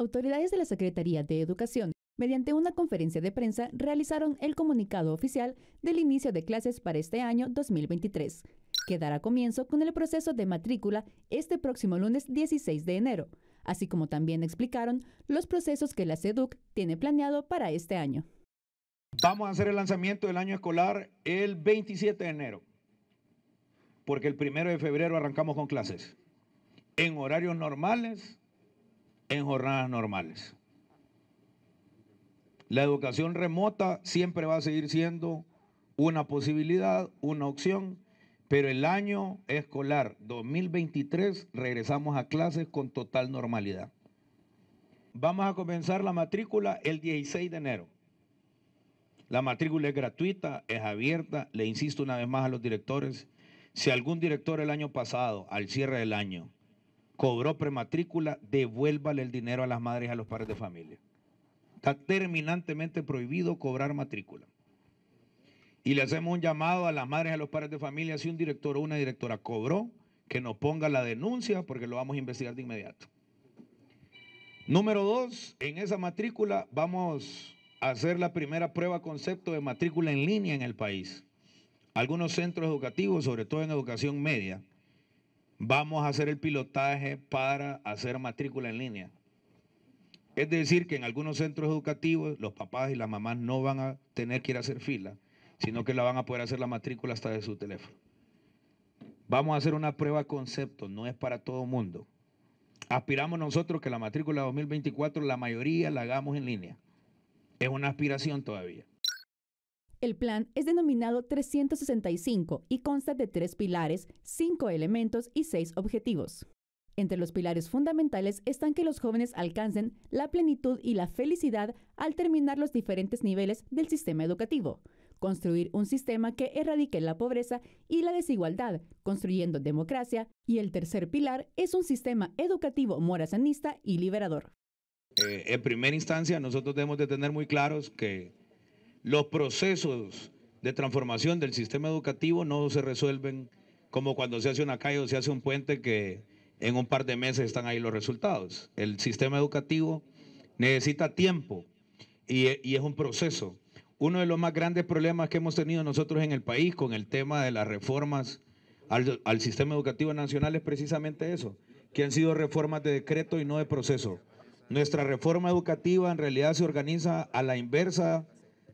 Autoridades de la Secretaría de Educación, mediante una conferencia de prensa, realizaron el comunicado oficial del inicio de clases para este año 2023, que dará comienzo con el proceso de matrícula este próximo lunes 16 de enero, así como también explicaron los procesos que la SEDUC tiene planeado para este año. Vamos a hacer el lanzamiento del año escolar el 27 de enero, porque el primero de febrero arrancamos con clases en horarios normales en jornadas normales. La educación remota siempre va a seguir siendo una posibilidad, una opción, pero el año escolar 2023 regresamos a clases con total normalidad. Vamos a comenzar la matrícula el 16 de enero. La matrícula es gratuita, es abierta. Le insisto una vez más a los directores, si algún director el año pasado, al cierre del año, cobró prematrícula, devuélvale el dinero a las madres y a los padres de familia. Está terminantemente prohibido cobrar matrícula. Y le hacemos un llamado a las madres y a los padres de familia si un director o una directora cobró, que nos ponga la denuncia porque lo vamos a investigar de inmediato. Número dos, en esa matrícula vamos a hacer la primera prueba concepto de matrícula en línea en el país. Algunos centros educativos, sobre todo en educación media, vamos a hacer el pilotaje para hacer matrícula en línea. Es decir, que en algunos centros educativos los papás y las mamás no van a tener que ir a hacer fila, sino que la van a poder hacer la matrícula hasta de su teléfono. Vamos a hacer una prueba concepto, no es para todo mundo. Aspiramos nosotros que la matrícula 2024 la mayoría la hagamos en línea. Es una aspiración todavía. El plan es denominado 365 y consta de tres pilares, cinco elementos y seis objetivos. Entre los pilares fundamentales están que los jóvenes alcancen la plenitud y la felicidad al terminar los diferentes niveles del sistema educativo, construir un sistema que erradique la pobreza y la desigualdad, construyendo democracia, y el tercer pilar es un sistema educativo morazanista y liberador. Eh, en primera instancia, nosotros debemos de tener muy claros que los procesos de transformación del sistema educativo no se resuelven como cuando se hace una calle o se hace un puente que en un par de meses están ahí los resultados. El sistema educativo necesita tiempo y, es un proceso. Uno de los más grandes problemas que hemos tenido nosotros en el país con el tema de las reformas al, al sistema educativo nacional es precisamente eso, que han sido reformas de decreto y no de proceso. Nuestra reforma educativa en realidad se organiza a la inversa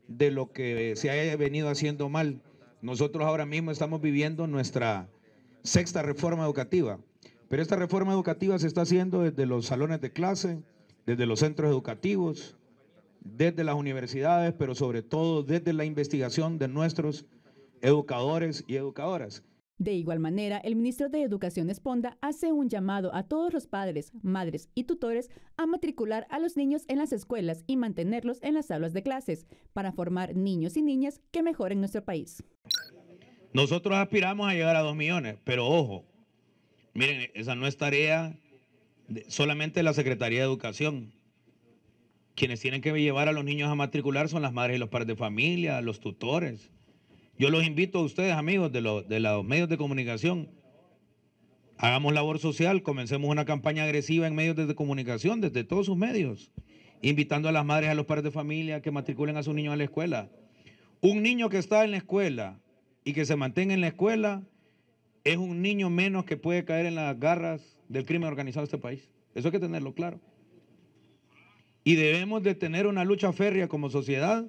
de lo que se ha venido haciendo mal. Nosotros ahora mismo estamos viviendo nuestra sexta reforma educativa, pero esta reforma educativa se está haciendo desde los salones de clase, desde los centros educativos, desde las universidades, pero sobre todo desde la investigación de nuestros educadores y educadoras. De igual manera, el ministro de Educación Esponda hace un llamado a todos los padres, madres y tutores a matricular a los niños en las escuelas y mantenerlos en las aulas de clases para formar niños y niñas que mejoren nuestro país. Nosotros aspiramos a llegar a dos millones, pero ojo, miren, esa no es tarea solamente de la Secretaría de Educación. Quienes tienen que llevar a los niños a matricular son las madres y los padres de familia, los tutores yo los invito a ustedes, amigos de, los, de los medios de comunicación, hagamos labor social, comencemos una campaña agresiva en medios de comunicación, desde todos sus medios, invitando a las madres, a los padres de familia que matriculen a sus niños a la escuela. Un niño que está en la escuela y que se mantenga en la escuela es un niño menos que puede caer en las garras del crimen organizado de este país. Eso hay que tenerlo claro. Y debemos de tener una lucha férrea como sociedad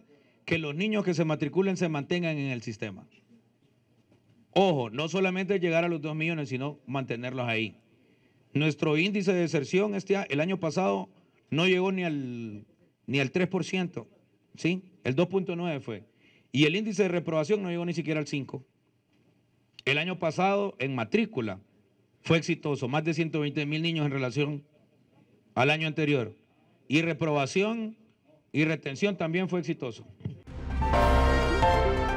que los niños que se matriculen se mantengan en el sistema. Ojo, no solamente llegar a los 2 millones, sino mantenerlos ahí. Nuestro índice de deserción este, el año pasado no llegó ni al, ni al 3%, ¿sí? El 2.9 fue. Y el índice de reprobación no llegó ni siquiera al 5. El año pasado en matrícula fue exitoso, más de 120 mil niños en relación al año anterior. Y reprobación y retención también fue exitoso. Música